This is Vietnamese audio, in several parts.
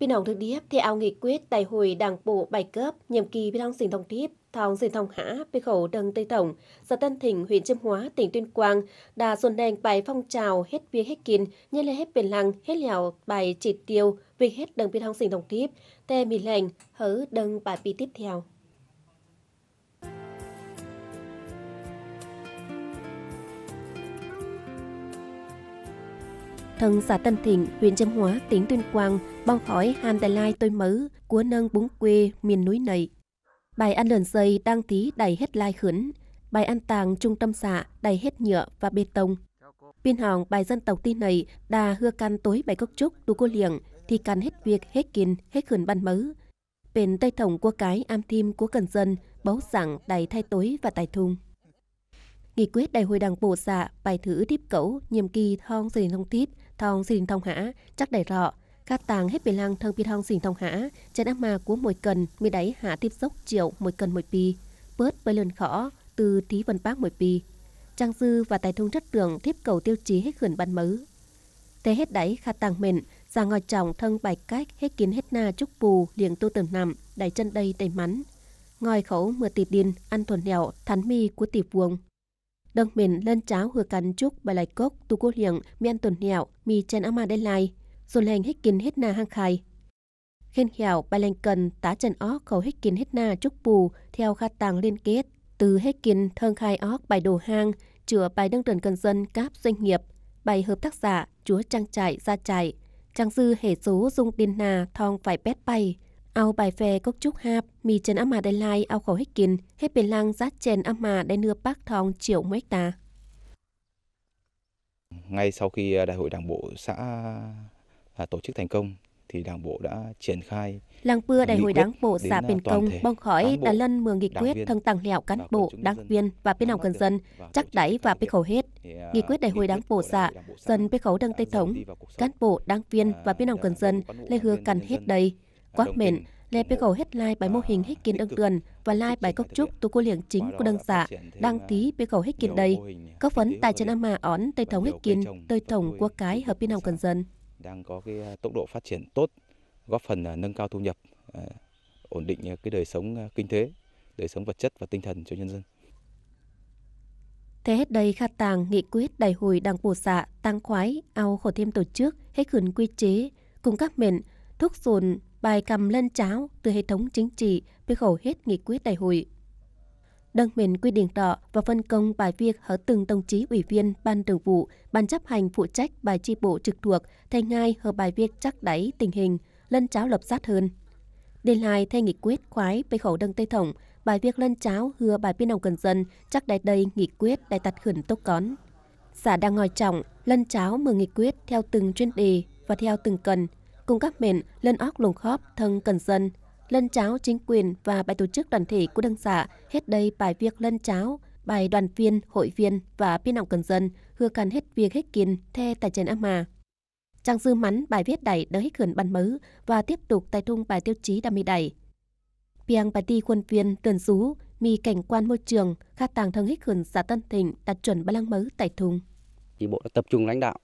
Bên hồng thực điếp thì ao nghị quyết đại hội đảng bộ bài cấp nhiệm kỳ bên hồng xin thông tiếp thòng xin thông hã bên khẩu đơn tây tổng xã tân thịnh huyện chiêm hóa tỉnh tuyên quang đã dồn đèn bài phong trào hết việc hết kín nhân lên hết biển lăng hết lèo bài chỉ tiêu việc hết đơn bên hồng xin thông tiếp tê mì lành hớ đơn bài pi tiếp theo thân xã Tân Thịnh, huyện Châm Hóa, tỉnh Tuyên Quang, bong khỏi hàm đài lai tôi mứ, của nâng búng quê miền núi này. Bài ăn lợn xây đang tí đầy hết lai khẩn, bài ăn tàng trung tâm xã đầy hết nhựa và bê tông. Biên hòn bài dân tộc tin này đà hưa can tối bài cốc trúc tu cô liệng thì can hết việc hết kín hết khẩn ban mứ. Bên tây thổng của cái am thim của cần dân bấu sẵn đầy thay tối và tài thùng. Nghị quyết Đại hội Đảng Bộ xã bài thứ tiếp cấu nhiệm kỳ thong dình thông tiếp thong xin thông hả, chắc đầy rõ. Các tàng hết bề lang thân pi thong xin thông hả, chân ác mà của mỗi cần, mi đáy hạ tiếp dốc triệu mỗi cần mỗi pi, bớt bơi lươn khó từ thí vân bác mỗi pi. Trang dư và tài thông chất tưởng tiếp cầu tiêu chí hết khẩn ban mứ. Thế hết đáy kha tàng mệnh, ra ngòi trọng thân bài cách hết kiến hết na chúc bù liền tu tầm nằm, đáy chân đây đầy mắn. Ngòi khẩu mưa tịt điên, ăn thuần đèo, thắn mi của tỷ vuông, Đơn mình lên cháo hứa cắn chúc bài lại cốc tu cô liền miên tuần nẹo mi chân ama đen lai. Rồi lành hết kín hết na hang khai. Khen khẻo bài lành cần tá chân óc khẩu hết kín hết na chúc bù theo kha tàng liên kết. Từ hết kín thân khai óc bài đồ hang chữa bài đăng trần cần dân cáp doanh nghiệp. Bài hợp tác giả chúa trang trại ra trại. Trang dư hệ số dung tin na thong phải bét bay ao bài về cốc trúc hạp, mì chân âm mà đây lai ao khẩu hết kín, hết biển lăng rát chèn âm mà đây nưa bác thong triệu mấy ta. Ngay sau khi à, đại hội đảng bộ xã à, tổ chức thành công, thì đảng bộ đã triển khai làng pưa đại hội đảng bộ xã Bình Công bong khỏi đã lân mường nghị quyết thân tăng lẹo cán bộ đảng viên và bên học cần dân chắc đẩy và bê khẩu hết nghị quyết đại hội đảng bộ xã dân bê khẩu đăng tây thống cán bộ đảng viên và bên học cần dân lê hứa cần hết đây quá mệt le pe gầu hết lai bài mô hình hết kiến ưng tuần và lai bài cốc trúc tu cô liền chính của đơn giả đăng ký pe gầu hết kiến đây có vấn tài chân âm mà ón tây thống hết kiến tây thống của cái hợp biên hồng cần dân đang có cái à, tốc độ phát triển tốt góp phần à, nâng cao thu nhập à, ổn định cái đời sống kinh tế đời sống vật chất và tinh thần cho nhân dân Thế hết đây kha tàng nghị quyết đại hội đảng bộ xã tăng khoái ao khổ thêm tổ chức hết khẩn quy chế cùng các mệnh thúc dồn bài cầm lên cháo từ hệ thống chính trị với khẩu hết nghị quyết đại hội. Đơn mình quy định rõ và phân công bài việc ở từng đồng chí ủy viên ban thường vụ, ban chấp hành phụ trách bài chi bộ trực thuộc thay ngay hợp bài việc chắc đáy tình hình, lân cháo lập sát hơn. đề lại thay nghị quyết khoái với khẩu đơn tây thổng, bài việc lân cháo hứa bài biên đồng cần dân chắc đại đây nghị quyết đại tạt khẩn tốt cón. Xã đang ngồi trọng, lân cháo mở nghị quyết theo từng chuyên đề và theo từng cần – cùng các mện lên óc lùng khóp thân cần dân, lên cháo chính quyền và bài tổ chức đoàn thể của đơn xã hết đây bài việc lên cháo, bài đoàn viên, hội viên và biên động cần dân hứa cần hết việc hết kiên the tại trên ác mà. Trang dư mắn bài viết đẩy đỡ hết khẩn bàn mứ và tiếp tục tài thung bài tiêu chí đam mê đẩy. Piang bài ti quân viên tuần rú, mi cảnh quan môi trường, khá tàng thân hích khẩn xã Tân Thịnh đạt chuẩn ba lăng mới tại thùng. Chỉ bộ đã tập trung lãnh đạo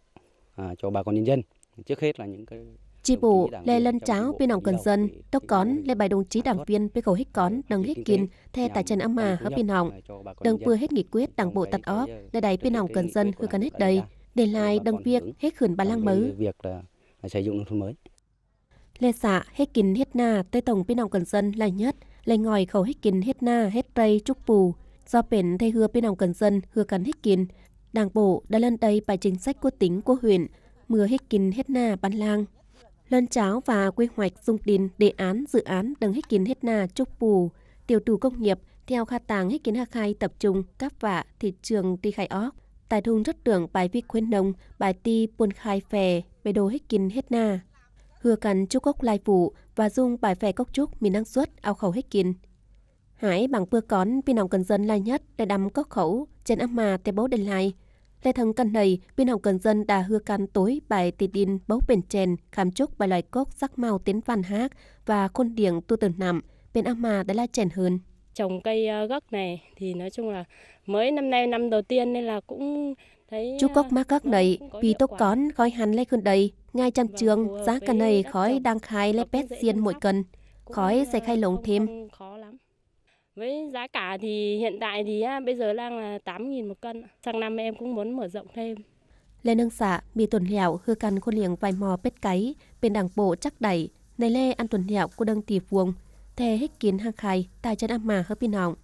à, cho bà con nhân dân. Trước hết là những cái Chi bộ lê lân cháo bên nòng cần dân, tốc cón lê bài đồng chí đảng viên bên khẩu hít cón đằng hít kín, the tại trần âm mà hấp bên hỏng. Đằng vừa hết nghị quyết đảng bộ tật óc lê đáy bên hỏng cần dân hư cắn hết đây để lại đằng việc hết khẩn bà lang mới. Việc xây dựng nông thôn mới. Lê xạ hết kín hết na tây tổng bên hỏng cần dân là nhất, lê ngòi khẩu hết kín hết na hết tây trúc pù. Do bền thay hứa bên hỏng cần dân hư cắn hết kín, đảng bộ đã lên đây bài chính sách của tính của huyện, mưa hết kín hết na ban lang. Lân cháo và quy hoạch dung đình đề án dự án đấng hít kiến hết na trúc bù, tiểu tù công nghiệp theo kha tàng hết kiến hạ khai tập trung các vạ thị trường ti khai óc. Tài thung rất tưởng bài viết khuyên nông, bài ti buôn khai phè, bê đồ hết kiến hết na. Hừa cắn chúc cốc lai vụ và dung bài phè cốc trúc mì năng suất ao khẩu hết kiến Hải bằng bưa cón vì nòng cần dân lai nhất để đắm cốc khẩu trên âm mà tế bố đền lai Tại thằng cân này, biên học cần dân đã hư can tối bài tì đin bấu bền chèn, khám chúc bài loài cốc sắc màu tiến văn hát và khôn điển tu tần nằm, bên ác mà đã là chèn hơn. Trồng cây ờ, gốc này thì nói chung là mới năm nay năm đầu tiên nên là cũng thấy... Chú ờ, cốc mắc gốc này, vì tốt con khói hắn lên hơn đầy, ngay trăm trường, giá cân này khói đang khai lên pet xiên mỗi cân, khói ờ, sẽ khai lồng thêm. Với giá cả thì hiện tại thì bây giờ đang là 8.000 một cân. Sang năm em cũng muốn mở rộng thêm. Lê nương xạ, bị tuần hẻo hư căn khuôn liền vài mò bết cái, bên đảng bộ chắc đẩy, này lê ăn tuần hẻo của đơn tỷ vuông, thề hết kiến hàng khai, tài chân âm mà hớp bên hỏng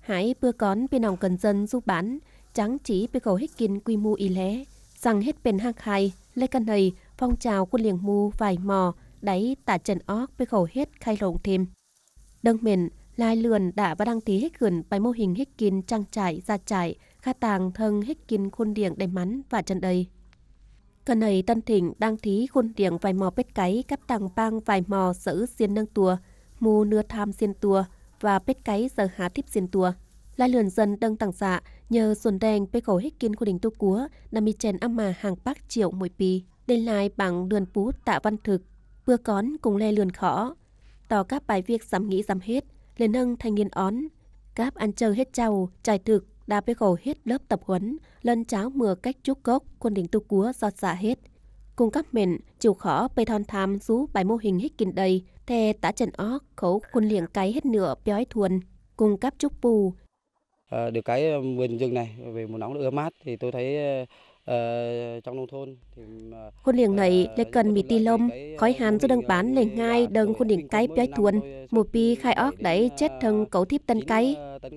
Hãy bưa cón bên hỏng cần dân giúp bán, trắng chỉ bị khẩu hết kiến quy mô y lé, rằng hết bên hàng khai, lê căn này, phong trào của liền mù vài mò, đáy tả trần óc bị khẩu hết khai rộng thêm. Đơn mình, lai lườn đã và đăng tí hết gần bài mô hình hết kín trang trại, gia trại, kha tàng thân hết kín khuôn điện đầy mắn và chân đầy. Cần này Tân Thịnh đăng thí khuôn điện vài mò bết cái cắp tàng bang vài mò giữ xiên nâng tùa, mù nưa tham xiên tùa và bết cái giờ há tiếp xiên tùa. Lai lườn dân đăng tặng dạ nhờ xuân đen bê khổ hết kín của đình tu cúa nằm mi chèn âm mà hàng bác triệu mỗi pì. Đến lại bằng lườn pú tạ văn thực, bưa cón cùng lê lườn khó. Tỏ các bài viết dám nghĩ dám hết, lên nâng thanh niên ón. Cáp ăn chơi hết trâu, trải thực, đa bế khổ hết lớp tập huấn, lân cháo mưa cách trúc cốc, quân đỉnh tu cúa giọt giả dạ hết. cung cấp mệnh, chịu khó bê thon tham rú bài mô hình hít kinh đầy, thè tả trần ó, khấu quân liền cái hết nửa bói thuần, cung cấp trúc bù. À, được cái ờ, vườn rừng này, về mùa nóng ưa mát thì tôi thấy ờ, Ờ, hôn ờ, liền này ờ, là cần mì tì lông, khói hàn cho đăng bán lên ngay đơn hôn liền cái bói thuần, một pi khai óc đẩy chết thân cấu thiếp tân cái.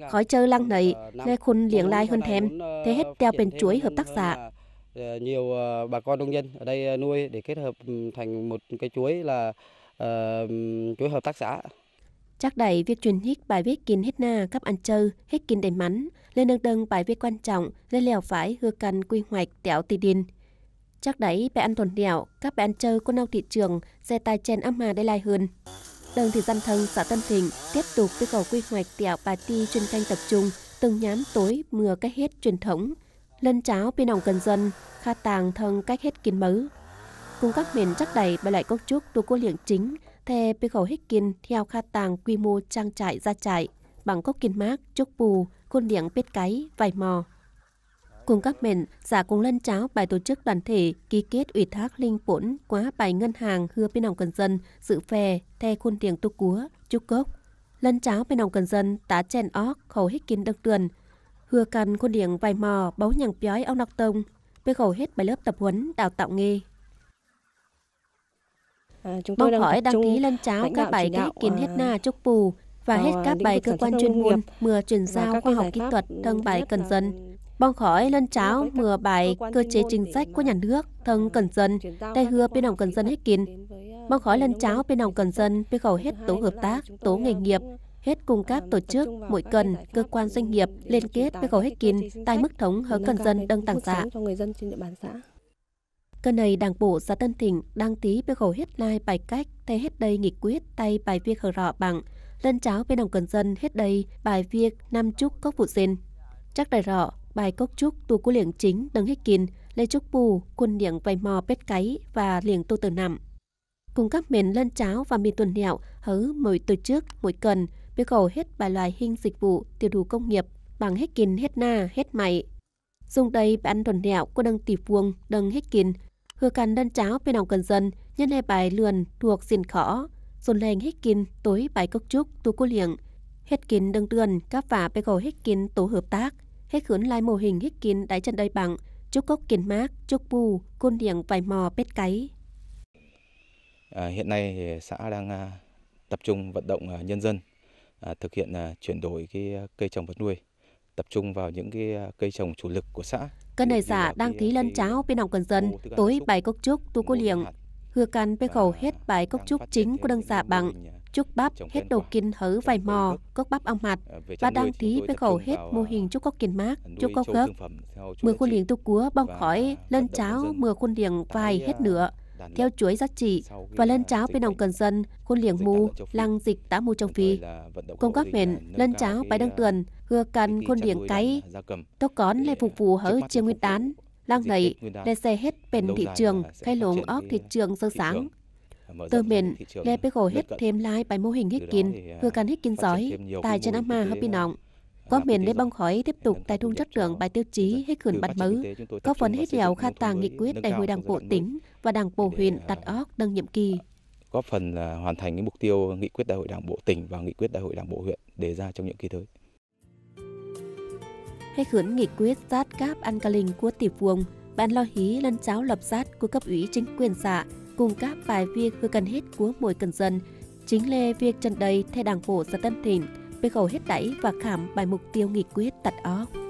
Khói chơ lăng này là khôn liền lai hơn thèm, thế hết theo bên chuối hợp tác xã. Nhiều bà con nông dân ở đây nuôi để kết hợp thành một cái chuối là uh, chuối hợp tác xã. Chắc đầy việc truyền hít bài viết kinh hết na cấp ăn chơi, hết kinh đầy mắn, lên nâng đâng bài viết quan trọng lên lèo phải hư cần quy hoạch tẻo tì đin. Chắc đấy bé ăn thuần đẻo, các bé ăn chơi con nâu thị trường, xe tài chèn âm hà đây lai hơn. Đường thị dân thân xã Tân Thịnh tiếp tục yêu cầu quy hoạch tẻo bà ti chuyên canh tập trung, từng nhám tối mưa cách hết truyền thống, lân cháo bên ổng cần dân, kha tàng thân cách hết kín mới Cùng các miền chắc đầy bà lại cốc trúc tu cô liệng chính, thề bê khẩu hít kiên theo kha tàng quy mô trang trại ra trại, bằng cốc kiên mát, trúc bù, khuôn điện biết cái, vài mò. Cùng các mệnh, giả cùng lân cháo bài tổ chức đoàn thể ký kết ủy thác linh bổn quá bài ngân hàng hứa bên hồng cần dân, dự phè, the khuôn điển tu cúa, trúc cốc. Lân cháo bên hồng cần dân, tá chèn óc, khẩu hít kín đấc tuần Hứa cần khuôn điện vài mò, báu nhằng piói ông nọc tông, bây khẩu hết bài lớp tập huấn đào tạo nghề. À, chúng tôi Mong đang hỏi đăng ký lân cháo các bài các kiến à, hết na chúc bù và ờ, hết các bài cơ quan chuyên môn mưa chuyển giao khoa học kỹ thuật thân ờ, bài cần dân bong khỏi lân cháo mưa bài cơ chế chính sách của nhà nước thân cần dân tay hứa bên đồng cần dân hết kín bong khỏi lân cháo bên đồng cần dân bên khẩu hết tổ hợp tác tổ nghề nghiệp hết cung cấp tổ chức, mỗi cần, cơ quan doanh nghiệp liên kết với khẩu hết kín tại mức thống hớ cần dân đơn tàng xã. Cơ này đảng bộ xã Tân Thịnh đăng tí với khẩu hết lai bài cách thay hết đây nghị quyết tay bài viên hờ rõ bằng lên cháo bên đồng cần dân hết đây bài viết năm chúc cốc vụ dên. Chắc đại rõ, bài cốc chúc tu cú liệng chính đấng hết kín, lê trúc bù, quân điện vầy mò bếp cáy và liền tu từ nằm. Cùng các miền lên cháo và mì tuần nẹo hớ mỗi từ trước, mỗi cần, biểu cầu hết bài loài hình dịch vụ tiêu đủ công nghiệp bằng hết kín hết na hết mày dùng đây ăn tuần nẹo của đấng tỷ vuông đấng hết kín hứa cần đơn cháo bên đồng cần dân nhân hai bài lườn thuộc xin khó dồn lên hết kín tối bài cốc trúc tu cô hết kín đường tươn các và bê gồ kín tổ hợp tác. Hết khốn lai mô hình hết kín đáy chân đầy bằng. Chúc cốc kiến mát, chúc bù, côn điển vài mò bết cấy À, hiện nay thì xã đang à, tập trung vận động à, nhân dân à, thực hiện à, chuyển đổi cái à, cây trồng vật nuôi tập trung vào những cái à, cây trồng chủ lực của xã. Cơn đời giả đang thí lân cháo bên hồng cần dân, tối bài cốc trúc tu cô liệng hứa cắn bê khẩu hết bái cốc trúc chính của đơn giả bằng chúc bắp hết đầu kinh hớ vài mò cốc bắp ong mặt ờ, ờ, và đăng thí bê khẩu hết mô hình chúc cốc kiền mát chúc cốc gớp mưa khuôn liền tu cúa bong khỏi lên cháo mưa khuôn liền vài hết ờ, nửa theo chuỗi giá trị và lên cháo bên đồng cần dân khuôn liền mù lăng dịch tá mù trong phi công các mền lên cháo bái đăng tuần hưa cắn khuôn liền cái tóc cón lại phục vụ hớ chiêng nguyên tán lăng này, để xe hết bền thị trường khai lộn óc thị trường sơ sáng. Tơ mền lê bế gồ hết thêm lái bài mô hình à, hết kín, hư can hết kín giỏi, tại chân ám ma hợp bình nọng. Có miền để bong khói tiếp tục tại thung chất lượng bài tiêu chí hết khẩn bạch mứ, có phần hết đèo kha tàng nghị quyết đại hội đảng bộ tỉnh và đảng bộ huyện tạt à, óc nâng nhiệm kỳ góp phần là hoàn thành cái mục tiêu nghị quyết đại hội đảng bộ tỉnh và nghị quyết đại hội đảng bộ huyện đề ra trong nhiệm kỳ tới. Thế khuyến nghị quyết sát cáp ăn ca linh của tỷ vuông, bạn lo hí lân cháo lập giát của cấp ủy chính quyền xã, cùng các bài việc vừa cần hết của mỗi cần dân. Chính lê việc chân đầy thay đảng bộ xã Tân Thịnh, bê khẩu hết đẩy và khảm bài mục tiêu nghị quyết tật óc